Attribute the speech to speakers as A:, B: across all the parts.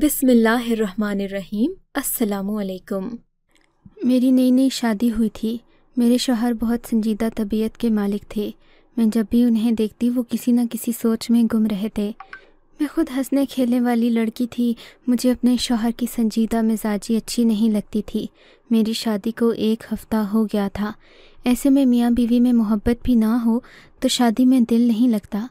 A: बिसमीम असलकुम मेरी नई नई शादी हुई थी मेरे शोहर बहुत संजीदा तबीयत के मालिक थे मैं जब भी उन्हें देखती वो किसी न किसी सोच में गुम रहे थे मैं खुद हंसने खेलने वाली लड़की थी मुझे अपने शोहर की संजीदा मिजाजी अच्छी नहीं लगती थी मेरी शादी को एक हफ़्ता हो गया था ऐसे में मियाँ बीवी में मोहब्बत भी ना हो तो शादी में दिल नहीं लगता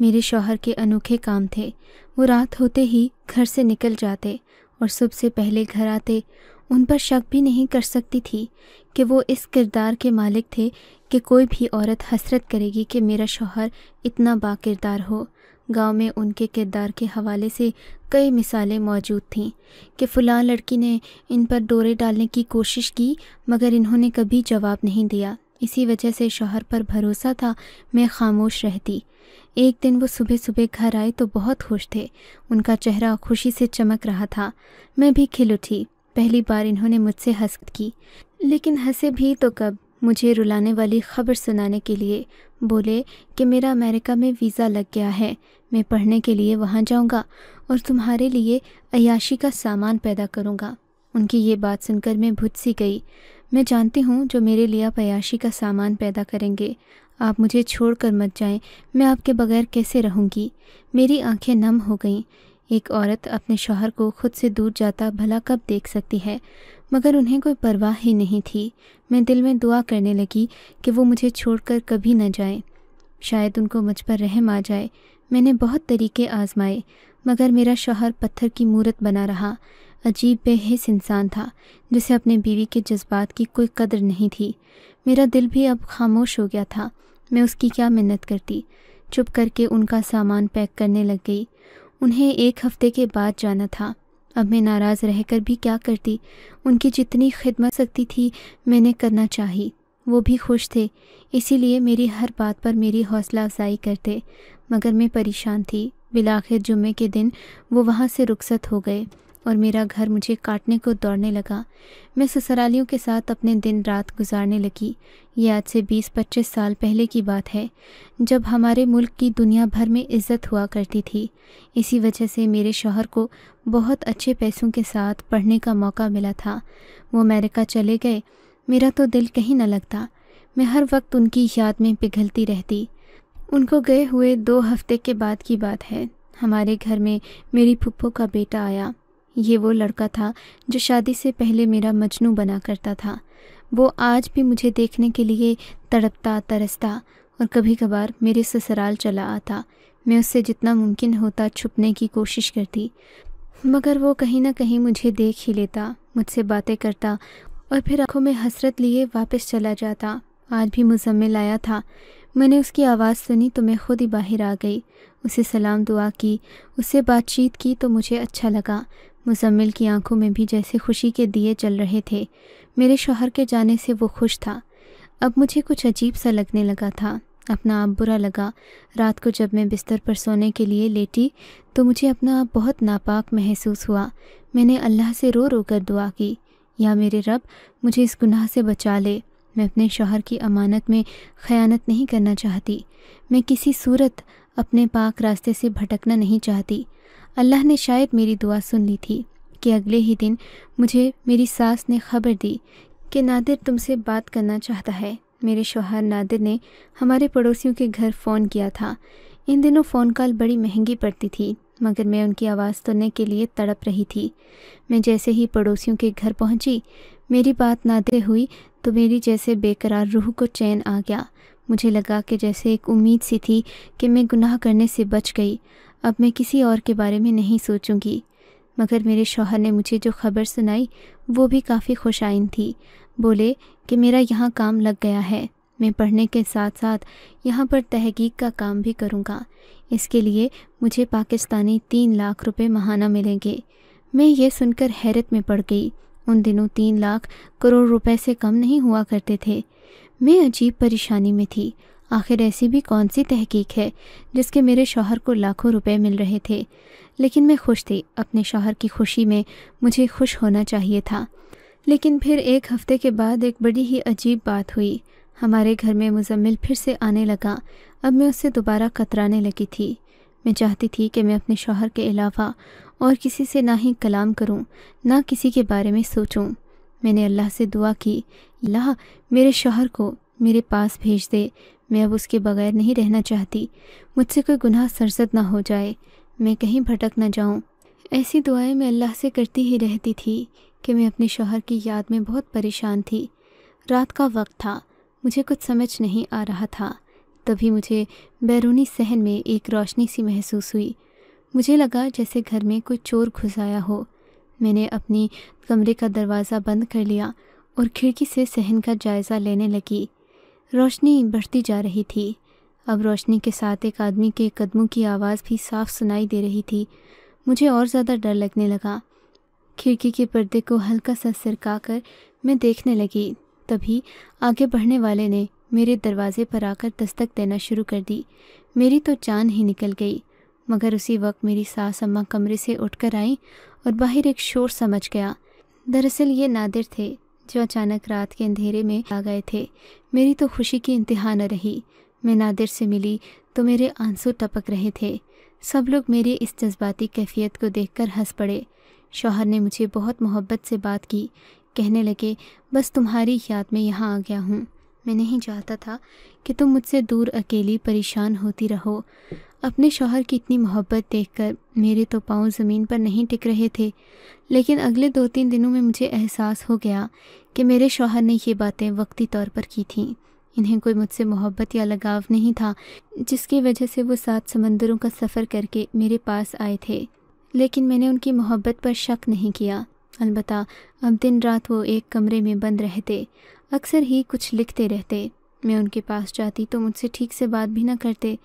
A: मेरे शौहर के अनोखे काम थे वो रात होते ही घर से निकल जाते और सुबह से पहले घर आते उन पर शक भी नहीं कर सकती थी कि वो इस किरदार के मालिक थे कि कोई भी औरत हसरत करेगी कि मेरा शौहर इतना बाकिरदार हो गांव में उनके किरदार के हवाले से कई मिसालें मौजूद थीं कि फ़लाँ लड़की ने इन पर डोरे डालने की कोशिश की मगर इन्होंने कभी जवाब नहीं दिया इसी वजह से शौहर पर भरोसा था मैं खामोश रहती एक दिन वो सुबह सुबह घर आए तो बहुत खुश थे उनका चेहरा खुशी से चमक रहा था मैं भी खिल उठी पहली बार इन्होंने मुझसे हंस की लेकिन हंसे भी तो कब मुझे रुलाने वाली खबर सुनाने के लिए बोले कि मेरा अमेरिका में वीज़ा लग गया है मैं पढ़ने के लिए वहाँ जाऊँगा और तुम्हारे लिए अयाशी का सामान पैदा करूँगा उनकी ये बात सुनकर मैं भुत सी गई मैं जानती हूँ जो मेरे लिए आप अयाशी का सामान पैदा करेंगे आप मुझे छोड़ कर मत जाएं मैं आपके बगैर कैसे रहूँगी मेरी आंखें नम हो गईं एक औरत अपने शोहर को खुद से दूर जाता भला कब देख सकती है मगर उन्हें कोई परवाह ही नहीं थी मैं दिल में दुआ करने लगी कि वो मुझे छोड़कर कभी न जाए शायद उनको मुझ पर रहम आ जाए मैंने बहुत तरीके आजमाए मगर मेरा शोहर पत्थर की मूरत बना रहा अजीब बेहिस इंसान था जिसे अपने बीवी के जज्बात की कोई कदर नहीं थी मेरा दिल भी अब खामोश हो गया था मैं उसकी क्या मिन्नत करती चुप करके उनका सामान पैक करने लग गई उन्हें एक हफ्ते के बाद जाना था अब मैं नाराज़ रहकर भी क्या करती उनकी जितनी खिदमत सकती थी मैंने करना चाही वो भी खुश थे इसीलिए मेरी हर बात पर मेरी हौसला अफजाई करते मगर मैं परेशान थी बिलाखिर जुम्मे के दिन वो वहाँ से रुखसत हो गए और मेरा घर मुझे काटने को दौड़ने लगा मैं ससुरालियों के साथ अपने दिन रात गुजारने लगी ये आज से 20-25 साल पहले की बात है जब हमारे मुल्क की दुनिया भर में इज्जत हुआ करती थी इसी वजह से मेरे शोहर को बहुत अच्छे पैसों के साथ पढ़ने का मौका मिला था वो अमेरिका चले गए मेरा तो दिल कहीं न लगता मैं हर वक्त उनकी याद में पिघलती रहती उनको गए हुए दो हफ्ते के बाद की बात है हमारे घर में मेरी पुप्पो का बेटा आया ये वो लड़का था जो शादी से पहले मेरा मजनू बना करता था वो आज भी मुझे देखने के लिए तड़पता तरसता और कभी कभार मेरे ससुराल चला आता मैं उससे जितना मुमकिन होता छुपने की कोशिश करती मगर वो कहीं ना कहीं मुझे देख ही लेता मुझसे बातें करता और फिर आंखों में हसरत लिए वापस चला जाता आज भी मुजम्मिल आया था मैंने उसकी आवाज़ सुनी तो मैं खुद ही बाहर आ गई उसे सलाम दुआ की उससे बातचीत की तो मुझे अच्छा लगा मुजम्मिल की आंखों में भी जैसे खुशी के दिए जल रहे थे मेरे शोहर के जाने से वो खुश था अब मुझे कुछ अजीब सा लगने लगा था अपना आप बुरा लगा रात को जब मैं बिस्तर पर सोने के लिए लेटी तो मुझे अपना आप बहुत नापाक महसूस हुआ मैंने अल्लाह से रो रो कर दुआ की या मेरे रब मुझे इस गुनाह से बचा ले मैं अपने शोहर की अमानत में ख़यानत नहीं करना चाहती मैं किसी सूरत अपने पाक रास्ते से भटकना नहीं चाहती अल्लाह ने शायद मेरी दुआ सुन ली थी कि अगले ही दिन मुझे मेरी सास ने खबर दी कि नादिर तुमसे बात करना चाहता है मेरे शोहर नादिर ने हमारे पड़ोसियों के घर फ़ोन किया था इन दिनों फ़ोन कॉल बड़ी महंगी पड़ती थी मगर मैं उनकी आवाज़ सुनने के लिए तड़प रही थी मैं जैसे ही पड़ोसियों के घर पहुंची, मेरी बात नादिर हुई तो मेरी जैसे बेकरार रूह को चैन आ गया मुझे लगा कि जैसे एक उम्मीद सी थी कि मैं गुनाह करने से बच गई अब मैं किसी और के बारे में नहीं सोचूंगी मगर मेरे शोहर ने मुझे जो खबर सुनाई वो भी काफ़ी खुशाइन थी बोले कि मेरा यहाँ काम लग गया है मैं पढ़ने के साथ साथ यहाँ पर तहकीक का काम भी करूँगा इसके लिए मुझे पाकिस्तानी तीन लाख रुपए महाना मिलेंगे मैं ये सुनकर हैरत में पड़ गई उन दिनों तीन लाख करोड़ रुपए से कम नहीं हुआ करते थे मैं अजीब परेशानी में थी आखिर ऐसी भी कौन सी तहकीक है जिसके मेरे शोहर को लाखों रुपए मिल रहे थे लेकिन मैं खुश थी अपने शोहर की खुशी में मुझे खुश होना चाहिए था लेकिन फिर एक हफ्ते के बाद एक बड़ी ही अजीब बात हुई हमारे घर में मुजम्मिल फिर से आने लगा अब मैं उससे दोबारा कतराने लगी थी मैं चाहती थी कि मैं अपने शोहर के अलावा और किसी से ना ही कलाम करूं, ना किसी के बारे में सोचूं। मैंने अल्लाह से दुआ की अल्लाह मेरे शोहर को मेरे पास भेज दे मैं अब उसके बगैर नहीं रहना चाहती मुझसे कोई गुनाह सरजद ना हो जाए मैं कहीं भटक ना जाऊं। ऐसी दुआएं मैं अल्लाह से करती ही रहती थी कि मैं अपने शोहर की याद में बहुत परेशान थी रात का वक्त था मुझे कुछ समझ नहीं आ रहा था तभी मुझे बैरूनी सहन में एक रोशनी सी महसूस हुई मुझे लगा जैसे घर में कोई चोर घुस आया हो मैंने अपनी कमरे का दरवाज़ा बंद कर लिया और खिड़की से सहन का जायज़ा लेने लगी रोशनी बढ़ती जा रही थी अब रोशनी के साथ एक आदमी के कदमों की आवाज़ भी साफ सुनाई दे रही थी मुझे और ज़्यादा डर लगने लगा खिड़की के पर्दे को हल्का सा सिरका कर मैं देखने लगी तभी आगे बढ़ने वाले ने मेरे दरवाज़े पर आकर दस्तक देना शुरू कर दी मेरी तो जान ही निकल गई मगर उसी वक्त मेरी सास अम्मा कमरे से उठकर आई और बाहर एक शोर समझ गया दरअसल ये नादिर थे जो अचानक रात के अंधेरे में आ गए थे मेरी तो खुशी की इंतहा न रही मैं नादिर से मिली तो मेरे आंसू टपक रहे थे सब लोग मेरी इस जज्बाती कैफियत को देखकर हंस पड़े शोहर ने मुझे बहुत मोहब्बत से बात की कहने लगे बस तुम्हारी याद में यहाँ आ गया हूँ मैं नहीं चाहता था कि तुम मुझसे दूर अकेली परेशान होती रहो अपने शोहर की इतनी मोहब्बत देखकर मेरे तो पाँव ज़मीन पर नहीं टिक रहे थे लेकिन अगले दो तीन दिनों में मुझे एहसास हो गया कि मेरे शोहर ने ये बातें वक्ती तौर पर की थीं इन्हें कोई मुझसे मोहब्बत या लगाव नहीं था जिसकी वजह से वो सात समंदरों का सफ़र करके मेरे पास आए थे लेकिन मैंने उनकी मोहब्बत पर शक नहीं किया अलबत् अब दिन रात वो एक कमरे में बंद रहते अक्सर ही कुछ लिखते रहते मैं उनके पास जाती तो मुझसे ठीक से बात भी ना करते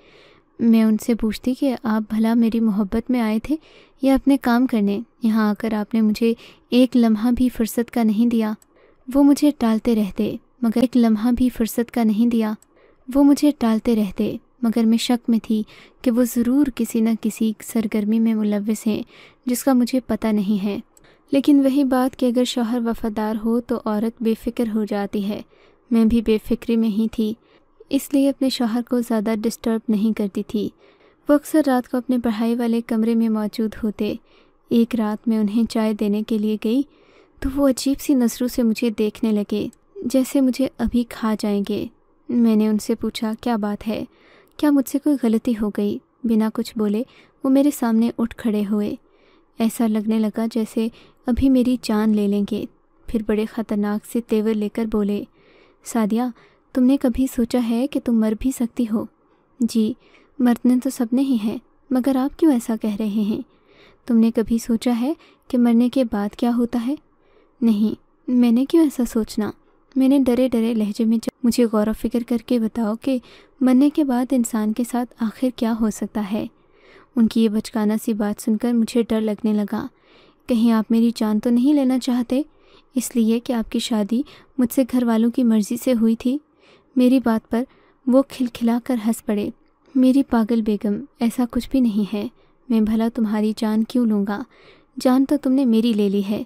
A: मैं उनसे पूछती कि आप भला मेरी मोहब्बत में आए थे या अपने काम करने यहाँ आकर आपने मुझे एक लम्हा भी फुर्सत का नहीं दिया वो मुझे टालते रहते मगर एक लम्हा भी फुर्सत का नहीं दिया वो मुझे टालते रहते मगर मैं शक में थी कि वो ज़रूर किसी न किसी सरगर्मी में मुलविस हैं जिसका मुझे पता नहीं है लेकिन वही बात कि अगर शोहर वफादार हो तो औरत बेफिक्र हो जाती है मैं भी बेफिक्री में ही थी इसलिए अपने शोहर को ज़्यादा डिस्टर्ब नहीं करती थी वो अक्सर रात को अपने पढ़ाई वाले कमरे में मौजूद होते एक रात में उन्हें चाय देने के लिए गई तो वो अजीब सी नज़रों से मुझे देखने लगे जैसे मुझे अभी खा जाएंगे मैंने उनसे पूछा क्या बात है क्या मुझसे कोई गलती हो गई बिना कुछ बोले वो मेरे सामने उठ खड़े हुए ऐसा लगने लगा जैसे अभी मेरी जान ले लेंगे फिर बड़े ख़तरनाक से तेवर लेकर बोले सादिया तुमने कभी सोचा है कि तुम मर भी सकती हो जी मरने तो सबने ही है मगर आप क्यों ऐसा कह रहे हैं तुमने कभी सोचा है कि मरने के बाद क्या होता है नहीं मैंने क्यों ऐसा सोचना मैंने डरे डरे लहजे में मुझे गौर व फिक्र करके बताओ कि मरने के बाद इंसान के साथ आखिर क्या हो सकता है उनकी ये बचकाना सी बात सुनकर मुझे डर लगने लगा कहीं आप मेरी जान तो नहीं लेना चाहते इसलिए कि आपकी शादी मुझसे घर वालों की मर्ज़ी से हुई थी मेरी बात पर वो खिलखिला कर हंस पड़े मेरी पागल बेगम ऐसा कुछ भी नहीं है मैं भला तुम्हारी जान क्यों लूँगा जान तो तुमने मेरी ले ली है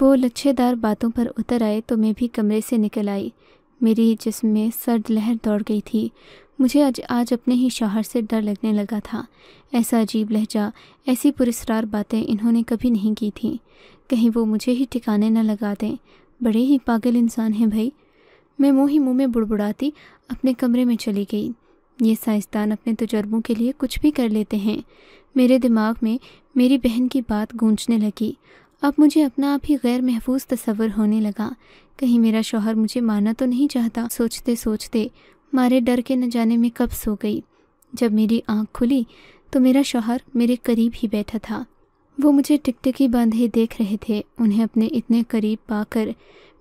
A: वो लच्छेदार बातों पर उतर आए तो मैं भी कमरे से निकल आई मेरी जिसम में सर्द लहर दौड़ गई थी मुझे आज आज अपने ही शोहर से डर लगने लगा था ऐसा अजीब लहजा ऐसी पुरस्कार बातें इन्होंने कभी नहीं की थी कहीं वो मुझे ही ठिकाने न लगा दें बड़े ही पागल इंसान हैं भाई मैं मुँह ही मुँह में बुड़बुड़ाती अपने कमरे में चली गई ये साइंसदान अपने तजर्बों के लिए कुछ भी कर लेते हैं मेरे दिमाग में मेरी बहन की बात गूंजने लगी अब मुझे अपना आप ही गैर महफूज तस्वर होने लगा कहीं मेरा शोहर मुझे मारना तो नहीं चाहता सोचते सोचते मारे डर के न जाने में कब सो गई जब मेरी आंख खुली तो मेरा शोहर मेरे करीब ही बैठा था वो मुझे टिकटिकी बांधे देख रहे थे उन्हें अपने इतने करीब पाकर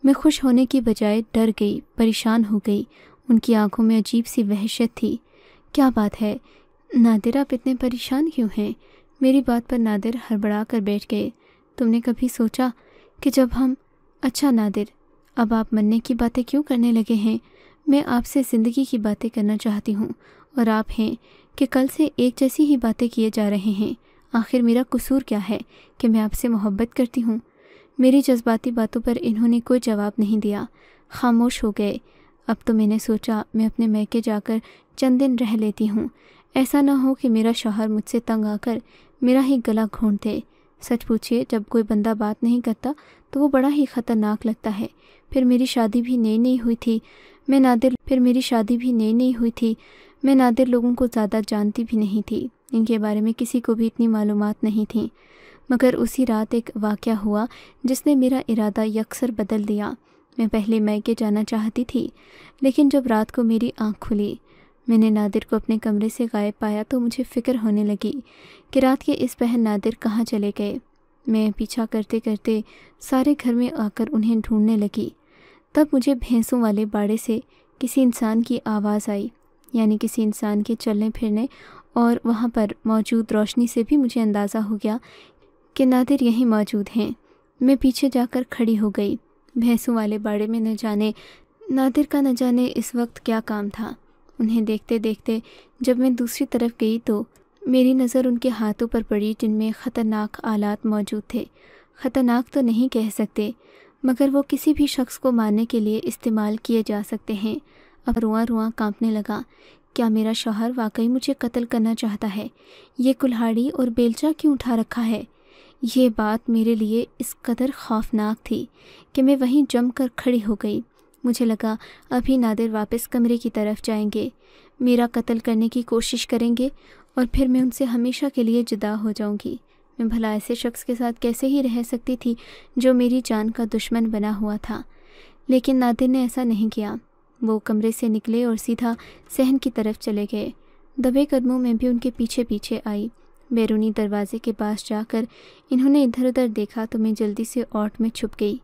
A: मैं खुश होने की बजाय डर गई परेशान हो गई उनकी आंखों में अजीब सी वहशत थी क्या बात है नादिर आप इतने परेशान क्यों हैं मेरी बात पर नादिर हड़बड़ा कर बैठ गए तुमने कभी सोचा कि जब हम अच्छा नादिर अब आप मरने की बातें क्यों करने लगे हैं मैं आपसे ज़िंदगी की बातें करना चाहती हूँ और आप हैं कि कल से एक जैसी ही बातें किए जा रहे हैं आखिर मेरा कसूर क्या है कि मैं आपसे मोहब्बत करती हूँ मेरी जज्बाती बातों पर इन्होंने कोई जवाब नहीं दिया खामोश हो गए अब तो मैंने सोचा मैं अपने मैके जाकर चंद दिन रह लेती हूँ ऐसा ना हो कि मेरा शोहर मुझसे तंग आकर मेरा ही गला घोंट दे सच पूछिए जब कोई बंदा बात नहीं करता तो वो बड़ा ही ख़तरनाक लगता है फिर मेरी शादी भी नई नई हुई थी मैं नादिर फिर मेरी शादी भी नई नई हुई थी मैं नादिर लोगों को ज़्यादा जानती भी नहीं थी इनके बारे में किसी को भी इतनी मालूम नहीं थी मगर उसी रात एक वाक़ हुआ जिसने मेरा इरादा यकसर बदल दिया मैं पहले मैके जाना चाहती थी लेकिन जब रात को मेरी आँख खुली मैंने नादिर को अपने कमरे से गायब पाया तो मुझे फ़िक्र होने लगी कि रात के इस बहन नादिर कहाँ चले गए मैं पीछा करते करते सारे घर में आकर उन्हें ढूंढने लगी तब मुझे भैंसों वाले बाड़े से किसी इंसान की आवाज़ आई यानी किसी इंसान के चलने फिरने और वहाँ पर मौजूद रोशनी से भी मुझे अंदाज़ा हो गया कि नादिर यहीं मौजूद हैं मैं पीछे जाकर खड़ी हो गई भैंसों वाले बाड़े में न जाने नादिर का न जाने इस वक्त क्या काम था उन्हें देखते देखते जब मैं दूसरी तरफ गई तो मेरी नज़र उनके हाथों पर पड़ी जिनमें ख़तरनाक आलात मौजूद थे ख़तरनाक तो नहीं कह सकते मगर वो किसी भी शख्स को मारने के लिए इस्तेमाल किए जा सकते हैं अब रुआ रुआ कांपने लगा क्या मेरा शोहर वाकई मुझे कत्ल करना चाहता है ये कुल्हाड़ी और बेलचा क्यों उठा रखा है ये बात मेरे लिए इस कदर खौफनाक थी कि मैं वहीं जम कर खड़ी हो गई मुझे लगा अभी नादिर वापस कमरे की तरफ जाएंगे मेरा कत्ल करने की कोशिश करेंगे और फिर मैं उनसे हमेशा के लिए जुदा हो जाऊंगी मैं भला ऐसे शख्स के साथ कैसे ही रह सकती थी जो मेरी जान का दुश्मन बना हुआ था लेकिन नादिर ने ऐसा नहीं किया वो कमरे से निकले और सीधा सहन की तरफ चले गए दबे कदमों में भी उनके पीछे पीछे आई बैरूनी दरवाजे के पास जाकर इन्होंने इधर उधर देखा तो मैं जल्दी से ऑट में छुप गई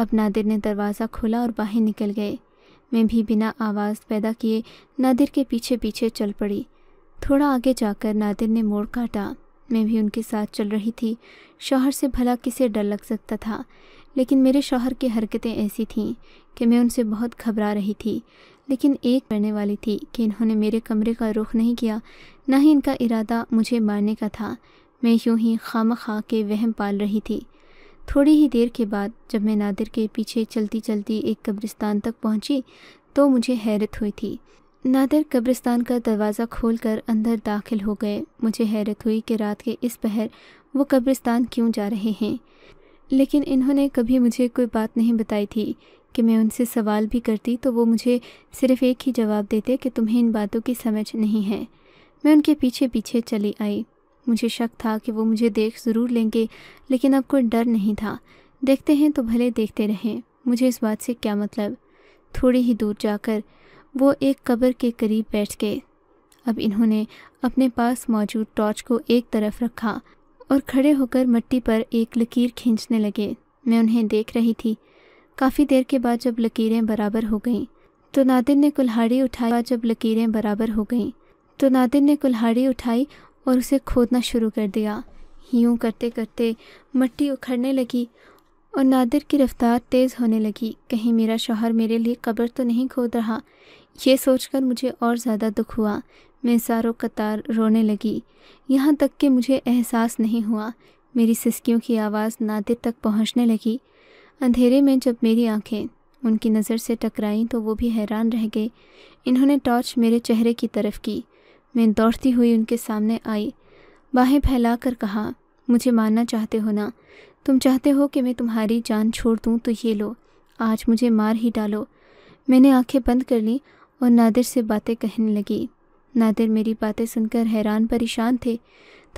A: अब नादिर ने दरवाज़ा खोला और बाहर निकल गए मैं भी बिना आवाज़ पैदा किए नादिर के पीछे पीछे चल पड़ी थोड़ा आगे जाकर नादिर ने मोड़ काटा मैं भी उनके साथ चल रही थी शौहर से भला किसे डर लग सकता था लेकिन मेरे शौहर की हरकतें ऐसी थीं कि मैं उनसे बहुत घबरा रही थी लेकिन एक करने वाली थी कि इन्होंने मेरे कमरे का रुख नहीं किया ना ही इनका इरादा मुझे मारने का था मैं यूं ही खाम खा के वहम पाल रही थी थोड़ी ही देर के बाद जब मैं नादिर के पीछे चलती चलती एक कब्रिस्तान तक पहुंची तो मुझे हैरत हुई थी नादिर कब्रिस्तान का दरवाज़ा खोलकर अंदर दाखिल हो गए मुझे हैरत हुई कि रात के इस पहर वो कब्रिस्तान क्यों जा रहे हैं लेकिन इन्होंने कभी मुझे कोई बात नहीं बताई थी कि मैं उनसे सवाल भी करती तो वो मुझे सिर्फ़ एक ही जवाब देते कि तुम्हें इन बातों की समझ नहीं है मैं उनके पीछे पीछे चली आई मुझे शक था कि वो मुझे देख ज़रूर लेंगे लेकिन अब कोई डर नहीं था देखते हैं तो भले देखते रहें मुझे इस बात से क्या मतलब थोड़ी ही दूर जाकर वो एक कब्र के करीब बैठ गए अब इन्होंने अपने पास मौजूद टॉर्च को एक तरफ रखा और खड़े होकर मट्टी पर एक लकीर खींचने लगे मैं उन्हें देख रही थी काफ़ी देर के बाद जब लकीरें बराबर हो गईं तो नादिर ने कुल्हाड़ी उठाई जब लकीरें बराबर हो गईं तो नादिर ने कुल्हाड़ी उठाई और उसे खोदना शुरू कर दिया यूं करते करते मट्टी उखड़ने लगी और नादिर की रफ्तार तेज़ होने लगी कहीं मेरा शोहर मेरे लिए कब्र तो नहीं खोद रहा ये सोचकर मुझे और ज़्यादा दुख हुआ मैं सारों कतार रोने लगी यहाँ तक कि मुझे एहसास नहीं हुआ मेरी सिसकियों की आवाज़ नादिर तक पहुँचने लगी अंधेरे में जब मेरी आंखें उनकी नज़र से टकराईं तो वो भी हैरान रह गए इन्होंने टॉर्च मेरे चेहरे की तरफ की मैं दौड़ती हुई उनके सामने आई बाहें फैलाकर कहा मुझे मानना चाहते हो ना तुम चाहते हो कि मैं तुम्हारी जान छोड़ दूँ तो ये लो आज मुझे मार ही डालो मैंने आंखें बंद कर लीं और नादिर से बातें कहने लगी नादिर मेरी बातें सुनकर हैरान परेशान थे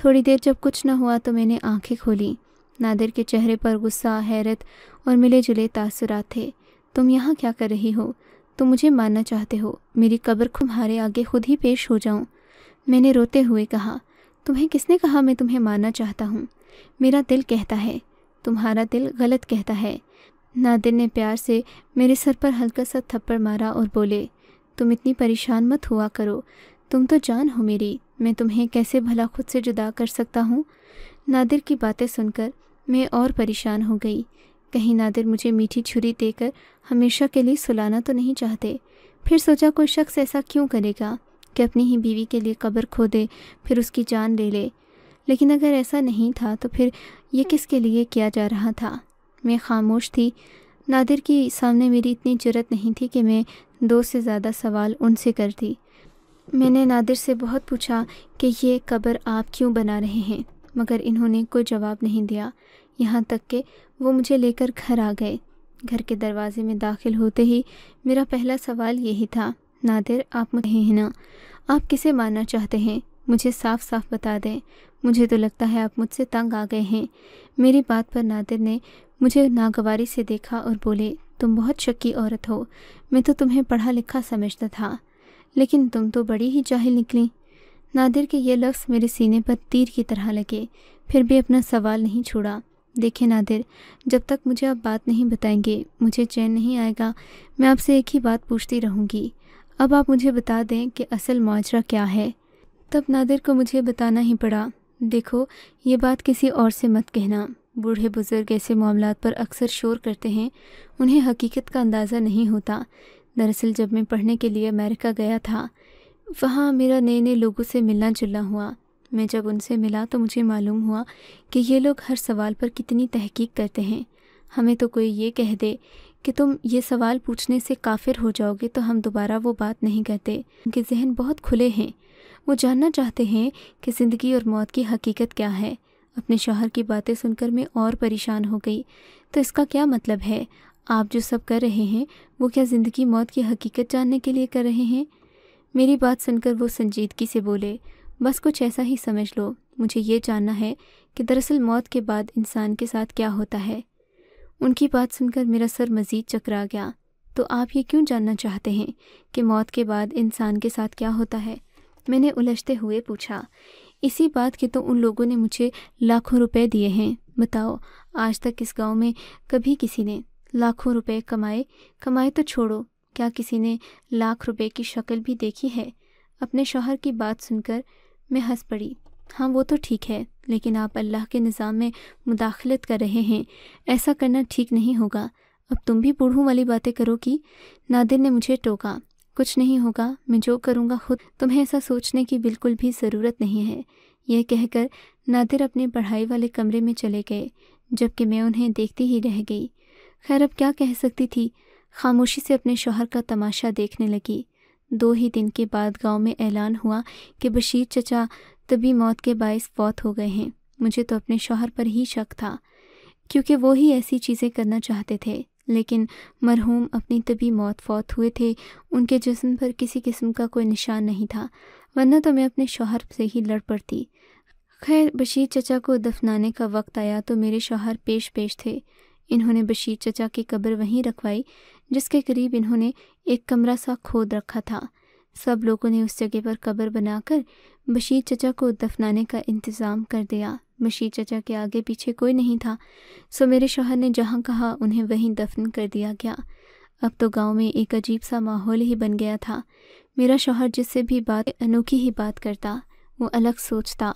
A: थोड़ी देर जब कुछ न हुआ तो मैंने आंखें खोली नादिर के चेहरे पर गुस्सा हैरत और मिले जुले तासुरात थे तुम यहाँ क्या कर रही हो तुम मुझे मानना चाहते हो मेरी कब्र तुम्हारे आगे खुद ही पेश हो जाऊँ मैंने रोते हुए कहा तुम्हें किसने कहा मैं तुम्हें मानना चाहता हूँ मेरा दिल कहता है तुम्हारा दिल गलत कहता है नादिर ने प्यार से मेरे सर पर हल्का सा थप्पड़ मारा और बोले तुम इतनी परेशान मत हुआ करो तुम तो जान हो मेरी मैं तुम्हें कैसे भला खुद से जुदा कर सकता हूँ नादिर की बातें सुनकर मैं और परेशान हो गई कहीं नादिर मुझे मीठी छुरी देकर हमेशा के लिए सुलाना तो नहीं चाहते फिर सोचा कोई शख्स ऐसा क्यों करेगा कि अपनी ही बीवी के लिए कब्र खोदे फिर उसकी जान ले ले लेकिन अगर ऐसा नहीं था तो फिर यह किसके लिए किया जा रहा था मैं खामोश थी नादिर के सामने मेरी इतनी जरूरत नहीं थी कि मैं दो से ज़्यादा सवाल उनसे कर दी मैंने नादिर से बहुत पूछा कि ये कब्र आप क्यों बना रहे हैं मगर इन्होंने कोई जवाब नहीं दिया यहाँ तक कि वो मुझे लेकर घर आ गए घर के दरवाजे में दाखिल होते ही मेरा पहला सवाल यही था नादिर आप मुझे हैं ना आप किसे मानना चाहते हैं मुझे साफ साफ बता दें मुझे तो लगता है आप मुझसे तंग आ गए हैं मेरी बात पर नादिर ने मुझे नागवारी से देखा और बोले तुम बहुत शक्की औरत हो मैं तो तुम्हें पढ़ा लिखा समझता था लेकिन तुम तो बड़ी ही जाहिल निकली नादिर के ये लफ्स मेरे सीने पर तीर की तरह लगे फिर भी अपना सवाल नहीं छोड़ा देखे नादिर जब तक मुझे आप बात नहीं बताएंगे मुझे चैन नहीं आएगा मैं आपसे एक ही बात पूछती रहूँगी अब आप मुझे बता दें कि असल माजरा क्या है तब नादिर को मुझे बताना ही पड़ा देखो ये बात किसी और से मत कहना बूढ़े बुज़ुर्ग ऐसे मामला पर अक्सर शोर करते हैं उन्हें हकीकत का अंदाज़ा नहीं होता दरअसल जब मैं पढ़ने के लिए अमेरिका गया था वहाँ मेरा नए नए लोगों से मिलना जुलना हुआ मैं जब उनसे मिला तो मुझे मालूम हुआ कि ये लोग हर सवाल पर कितनी तहकीक करते हैं हमें तो कोई ये कह दे कि तुम ये सवाल पूछने से काफिर हो जाओगे तो हम दोबारा वो बात नहीं करते उनके जहन बहुत खुले हैं वो जानना चाहते हैं कि ज़िंदगी और मौत की हकीकत क्या है अपने शोहर की बातें सुनकर मैं और परेशान हो गई तो इसका क्या मतलब है आप जो सब कर रहे हैं वो क्या ज़िंदगी मौत की हकीकत जानने के लिए कर रहे हैं मेरी बात सुनकर वो संजीदगी से बोले बस कुछ ऐसा ही समझ लो मुझे ये जानना है कि दरअसल मौत के बाद इंसान के साथ क्या होता है उनकी बात सुनकर मेरा सर मज़ीद चकरा गया तो आप ये क्यों जानना चाहते हैं कि मौत के बाद इंसान के साथ क्या होता है मैंने उलझते हुए पूछा इसी बात के तो उन लोगों ने मुझे लाखों रुपए दिए हैं बताओ आज तक इस गांव में कभी किसी ने लाखों रुपए कमाए कमाए तो छोड़ो क्या किसी ने लाख रुपए की शक्ल भी देखी है अपने शोहर की बात सुनकर मैं हंस पड़ी हाँ वो तो ठीक है लेकिन आप अल्लाह के निज़ाम में मुदाखलत कर रहे हैं ऐसा करना ठीक नहीं होगा अब तुम भी बूढ़ों वाली बातें करो कि नादिर ने मुझे टोका कुछ नहीं होगा मैं जो करूँगा खुद तुम्हें ऐसा सोचने की बिल्कुल भी ज़रूरत नहीं है यह कहकर नादिर अपने पढ़ाई वाले कमरे में चले गए जबकि मैं उन्हें देखती ही रह गई खैर अब क्या कह सकती थी खामोशी से अपने शोहर का तमाशा देखने लगी दो ही दिन के बाद गांव में ऐलान हुआ कि बशीर चचा तभी मौत के बायस फौत हो गए हैं मुझे तो अपने शोहर पर ही शक था क्योंकि वो ही ऐसी चीज़ें करना चाहते थे लेकिन मरहूम अपनी तभी मौत फौत हुए थे उनके जिसम पर किसी किस्म का कोई निशान नहीं था वरना तो मैं अपने शोहर से ही लड़ पड़ती खैर बशीर चचा को दफनाने का वक्त आया तो मेरे शोहर पेश पेश थे इन्होंने बशीर चचा की कब्र वहीं रखवाई जिसके करीब इन्होंने एक कमरा सा खोद रखा था सब लोगों ने उस जगह पर कब्र बनाकर बशीर चचा को दफनाने का इंतज़ाम कर दिया बशीर चचा के आगे पीछे कोई नहीं था सो मेरे शोहर ने जहाँ कहा उन्हें वहीं दफन कर दिया गया अब तो गांव में एक अजीब सा माहौल ही बन गया था मेरा शोहर जिससे भी बात अनोखी ही बात करता वो अलग सोचता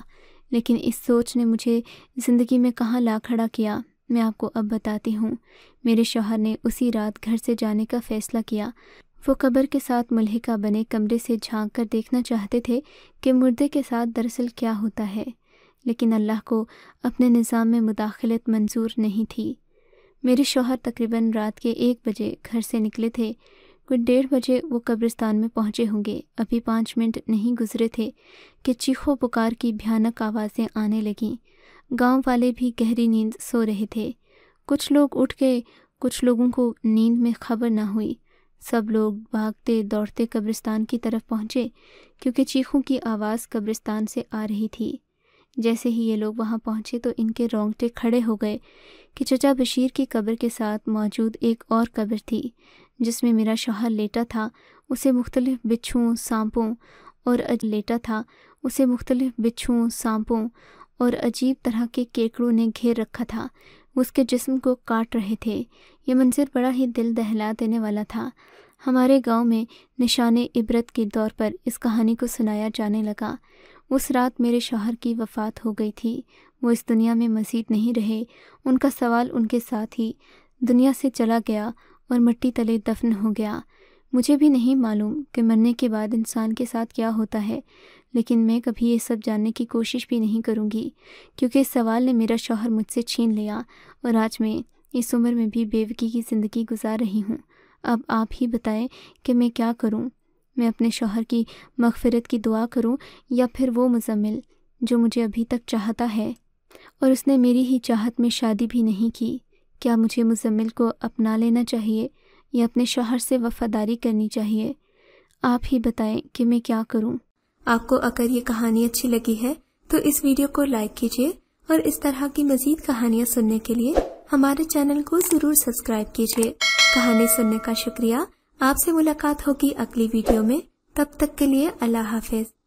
A: लेकिन इस सोच ने मुझे ज़िंदगी में कहाँ ला खड़ा किया मैं आपको अब बताती हूँ मेरे शोहर ने उसी रात घर से जाने का फ़ैसला किया वो कब्र के साथ मुल्हिका बने कमरे से झांक कर देखना चाहते थे कि मुर्दे के साथ दरअसल क्या होता है लेकिन अल्लाह को अपने निज़ाम में मुदाखलत मंजूर नहीं थी मेरे शोहर तकरीबन रात के एक बजे घर से निकले थे कुछ डेढ़ बजे वो कब्रिस्तान में पहुंचे होंगे अभी पाँच मिनट नहीं गुजरे थे कि चीखों पुकार की भयानक आवाज़ें आने लगीं गांव वाले भी गहरी नींद सो रहे थे कुछ लोग उठ गए कुछ लोगों को नींद में खबर ना हुई सब लोग भागते दौड़ते कब्रिस्तान की तरफ पहुंचे क्योंकि चीखों की आवाज़ कब्रिस्तान से आ रही थी जैसे ही ये लोग वहाँ पहुँचे तो इनके रोंगटे खड़े हो गए कि चचा बशीर की कब्र के साथ मौजूद एक और कब्र थी जिसमें मेरा शोहर लेटा था उसे मुख्तलिफ बिच्छुओं सांपों और अज लेटा था उसे मुख्तलिफ बिच्छुओं सांपों और अजीब तरह के केकड़ों ने घेर रखा था उसके जिस्म को काट रहे थे यह मंजर बड़ा ही दिल दहला देने वाला था हमारे गांव में निशान इबरत के दौर पर इस कहानी को सुनाया जाने लगा उस रात मेरे शोहर की वफ़ात हो गई थी वो इस दुनिया में मजीद नहीं रहे उनका सवाल उनके साथ ही दुनिया से चला गया और मट्टी तले दफन हो गया मुझे भी नहीं मालूम कि मरने के बाद इंसान के साथ क्या होता है लेकिन मैं कभी ये सब जानने की कोशिश भी नहीं करूँगी क्योंकि इस सवाल ने मेरा शौहर मुझसे छीन लिया और आज मैं इस उम्र में भी बेवकी की ज़िंदगी गुजार रही हूँ अब आप ही बताएं कि मैं क्या करूँ मैं अपने शौहर की मगफरत की दुआ करूँ या फिर वो मुजमिल जो मुझे अभी तक चाहता है और उसने मेरी ही चाहत में शादी भी नहीं की क्या मुझे मुजम्मिल को अपना लेना चाहिए या अपने शोहर से वफादारी करनी चाहिए आप ही बताएं कि मैं क्या करूं। आपको अगर ये कहानी अच्छी लगी है तो इस वीडियो को लाइक कीजिए और इस तरह की मजीद कहानियाँ सुनने के लिए हमारे चैनल को जरूर सब्सक्राइब कीजिए कहानी सुनने का शुक्रिया आपसे मुलाकात होगी अगली वीडियो में तब तक के लिए अल्लाह हाफिज